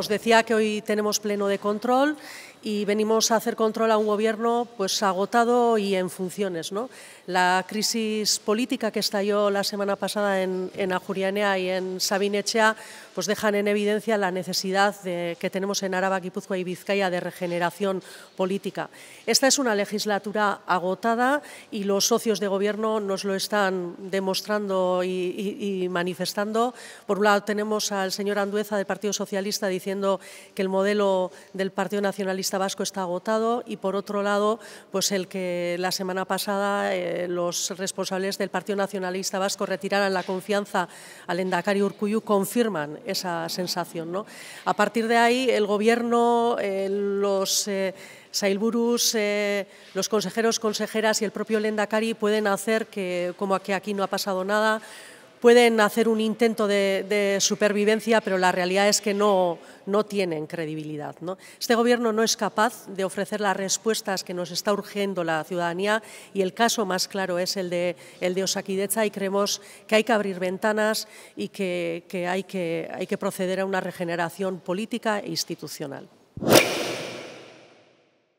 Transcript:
Os decía que hoy tenemos pleno de control y venimos a hacer control a un gobierno pues agotado y en funciones. ¿no? La crisis política que estalló la semana pasada en, en Ajurianea y en Sabinechea pues dejan en evidencia la necesidad de, que tenemos en Araba, Guipúzcoa y Vizcaya de regeneración política. Esta es una legislatura agotada y los socios de gobierno nos lo están demostrando y, y manifestando. Por un lado tenemos al señor Andueza del Partido Socialista diciendo que el modelo del Partido Nacionalista vasco está agotado y por otro lado, pues el que la semana pasada eh, los responsables del Partido Nacionalista Vasco retiraran la confianza al Lendakari Urcuyu confirman esa sensación. ¿no? A partir de ahí, el Gobierno, eh, los... Eh, sailburus, los consejeros, consejeras y el propio Lendakari pueden hacer que, como aquí no ha pasado nada, pueden hacer un intento de, supervivencia, pero la realidad es que no, no tienen credibilidad. Este Gobierno no es capaz de ofrecer las respuestas que nos está urgiendo la ciudadanía y el caso más claro es el de, el de Osakidecha y creemos que hay que abrir ventanas y que, hay que hay que proceder a una regeneración política e institucional.